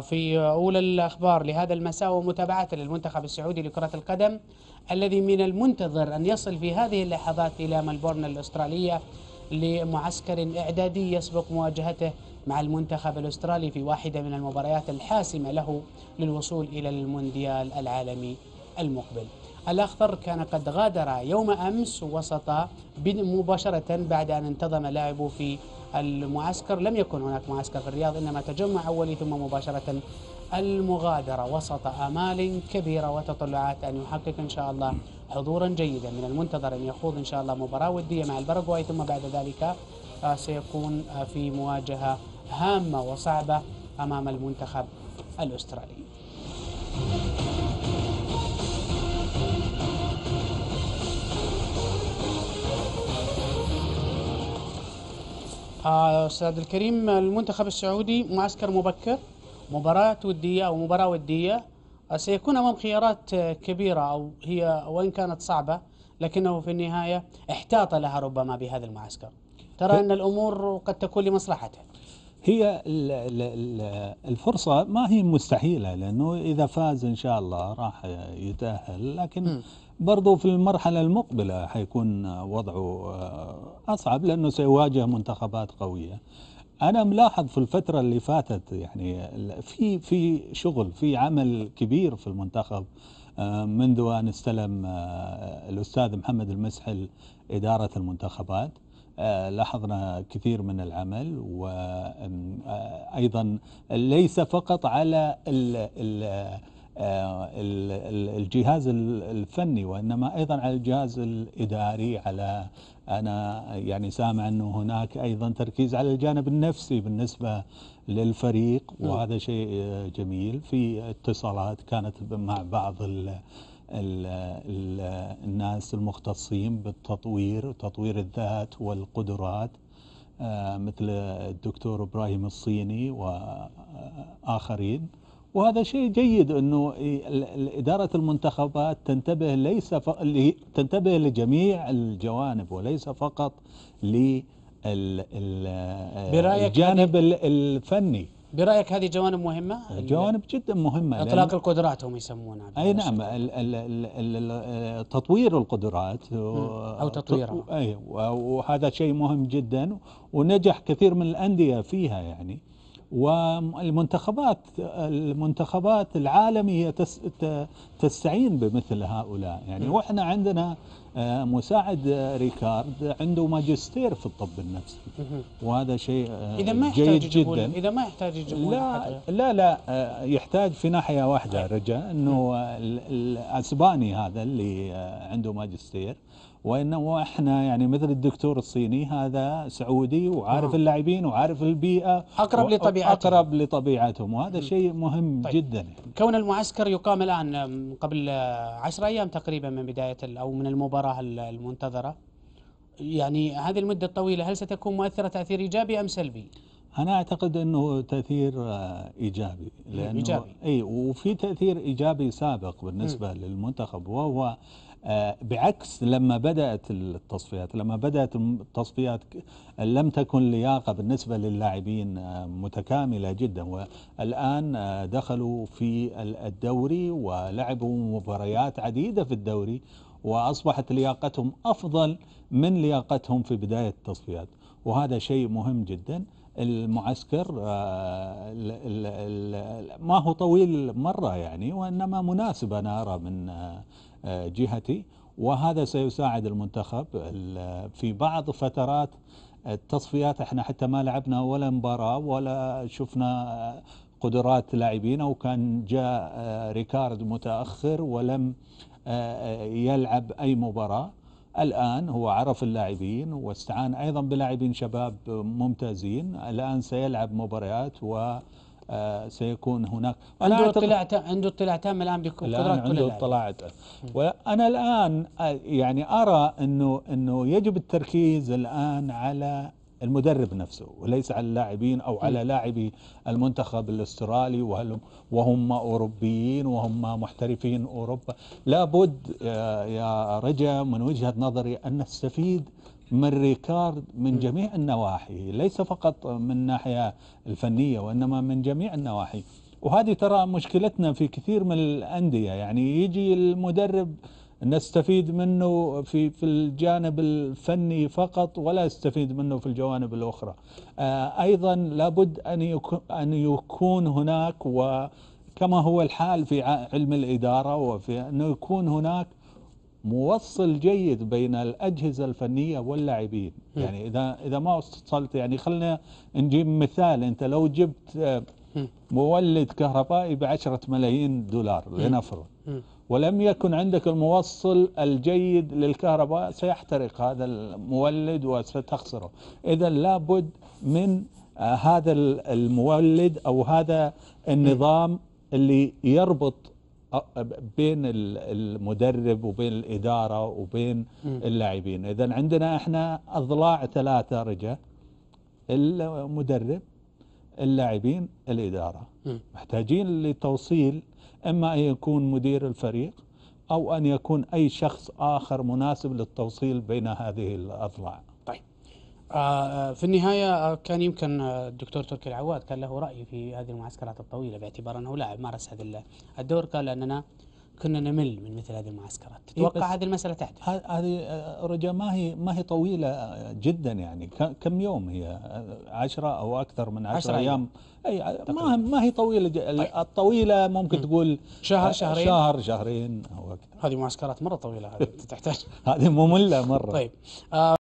في أولى الأخبار لهذا المساء ومتابعة للمنتخب السعودي لكرة القدم الذي من المنتظر أن يصل في هذه اللحظات إلى ملبورن الأسترالية لمعسكر إعدادي يسبق مواجهته مع المنتخب الأسترالي في واحدة من المباريات الحاسمة له للوصول إلى المونديال العالمي المقبل الأخضر كان قد غادر يوم أمس وسط مباشرة بعد أن انتظم لاعبه في المعسكر لم يكن هناك معسكر في الرياض إنما تجمع أولي ثم مباشرة المغادرة وسط آمال كبيرة وتطلعات أن يحقق إن شاء الله حضورا جيدا من المنتظر أن يخوض إن شاء الله مباراة ودية مع الباراغواي ثم بعد ذلك سيكون في مواجهة هامة وصعبة أمام المنتخب الأسترالي آه، استاذ الكريم المنتخب السعودي معسكر مبكر مباراة ودية أو مباراة ودية آه، سيكون أمام خيارات آه، كبيرة أو هي وإن كانت صعبة لكنه في النهاية احتاط لها ربما بهذا المعسكر ترى أن الأمور قد تكون لمصلحته هي الفرصة ما هي مستحيلة لأنه إذا فاز إن شاء الله راح يتأهل لكن برضو في المرحلة المقبلة حيكون وضعه آه، أصعب لأنه سيواجه منتخبات قوية أنا ملاحظ في الفترة اللي فاتت يعني في في شغل في عمل كبير في المنتخب آه، منذ أن استلم آه، الأستاذ محمد المسحل إدارة المنتخبات آه، لاحظنا كثير من العمل وأيضا آه، ليس فقط على آه، الجهاز الفني وانما ايضا على الجهاز الاداري على انا يعني سامع انه هناك ايضا تركيز على الجانب النفسي بالنسبه للفريق نعم. وهذا شيء جميل في اتصالات كانت مع بعض الناس المختصين بالتطوير وتطوير الذات والقدرات آه، مثل الدكتور إبراهيم الصيني وآخرين وهذا شيء جيد أنه إدارة المنتخبات تنتبه ليس ف... تنتبه لجميع الجوانب وليس فقط للجانب آه، الفني برايك هذه جوانب مهمه جوانب جدا مهمه اطلاق القدرات هم يسمونها اي نعم الـ الـ الـ تطوير القدرات او تطويرها اي وهذا شيء مهم جدا ونجح كثير من الانديه فيها يعني والمنتخبات المنتخبات العالميه تستعين بمثل هؤلاء يعني واحنا عندنا آه، مساعد آه، ريكارد عنده ماجستير في الطب النفسي وهذا شيء آه، إذا ما جيد جدا إذا ما يحتاج يجيبون لا, لا لا يحتاج في ناحية واحدة طيب. رجاء أنه الأسباني هذا اللي عنده ماجستير وانه احنا يعني مثل الدكتور الصيني هذا سعودي وعارف اللاعبين وعارف البيئه اقرب لطبيعتهم اقرب لطبيعتهم وهذا شيء مهم طيب. جدا يعني. كون المعسكر يقام الان قبل 10 ايام تقريبا من بدايه او من المباراه المباراة المنتظرة يعني هذه المدة الطويلة هل ستكون مؤثرة تأثير إيجابي أم سلبي؟ أنا أعتقد أنه تأثير آه، إيجابي لأنه إيجابي أي وفي تأثير إيجابي سابق بالنسبة م. للمنتخب وهو آه، بعكس لما بدأت التصفيات لما بدأت التصفيات لم تكن لياقة بالنسبة للاعبين آه، متكاملة جدا والآن دخلوا في الدوري ولعبوا مباريات عديدة في الدوري وأصبحت لياقتهم أفضل من لياقتهم في بداية التصفيات وهذا شيء مهم جدا المعسكر آه، ما هو طويل مرة يعني وإنما مناسب أنا أرى من آه، آه، جهتي وهذا سيساعد المنتخب في بعض فترات التصفيات احنا حتى ما لعبنا ولا مباراة ولا شفنا قدرات لاعبين وكان جاء ريكارد متأخر ولم يلعب أي مباراة الآن هو عرف اللاعبين واستعان أيضا بلاعبين شباب ممتازين الآن سيلعب مباريات و آه، سيكون هناك عنده اطلاع عنده اطلاع تام الان بقدرات الآن عنده اطلاع وانا الان آه، يعني ارى انه انه يجب التركيز الان على المدرب نفسه وليس على اللاعبين أو على لاعبي المنتخب الأسترالي وهم أوروبيين وهم محترفين أوروبا لابد آه، يا رجا من وجهة نظري أن نستفيد من ريكارد من جميع النواحي ليس فقط من الناحية الفنية وإنما من جميع النواحي وهذه ترى مشكلتنا في كثير من الأندية يعني يجي المدرب نستفيد منه في في الجانب الفني فقط ولا استفيد منه في الجوانب الأخرى آه، أيضا لابد أن أن يكون هناك وكما هو الحال في علم الإدارة وفي أنه يكون هناك موصل جيد بين الأجهزة الفنية واللاعبين يعني إذا إذا ما وصلت يعني خلينا نجيب مثال أنت لو جبت آه، مولد كهربائي ب 10 ملايين دولار لنفرض ولم يكن عندك الموصل الجيد للكهرباء سيحترق هذا المولد وستخسره إذا لابد من آه، هذا المولد أو هذا النظام اللي يربط آه، بين المدرب وبين الإدارة وبين اللاعبين إذا عندنا إحنا أضلاع ثلاثة رجاء المدرب اللاعبين الإدارة محتاجين لتوصيل إما أن يكون مدير الفريق أو أن يكون أي شخص آخر مناسب للتوصيل بين هذه الأضلاع طيب آه, آه، في النهاية آه، كان يمكن آه، الدكتور تركي العواد كان له رأي في هذه المعسكرات الطويلة باعتبار أنه لاعب مارس هذا الدور قال أننا كنا نمل من مثل هذه المعسكرات إيه، تتوقع هذه المسألة تحدث هذه رجاء ما هي ما هي طويلة جدا يعني كم يوم هي عشرة أو أكثر من عشرة, عشرة أيام أي ما ما هي طويلة طيب. الطويلة ممكن تقول شهر شهرين شهر شهرين أو أكثر هذه معسكرات مرة طويلة هذه تحتاج هذه مملة مرة طيب آه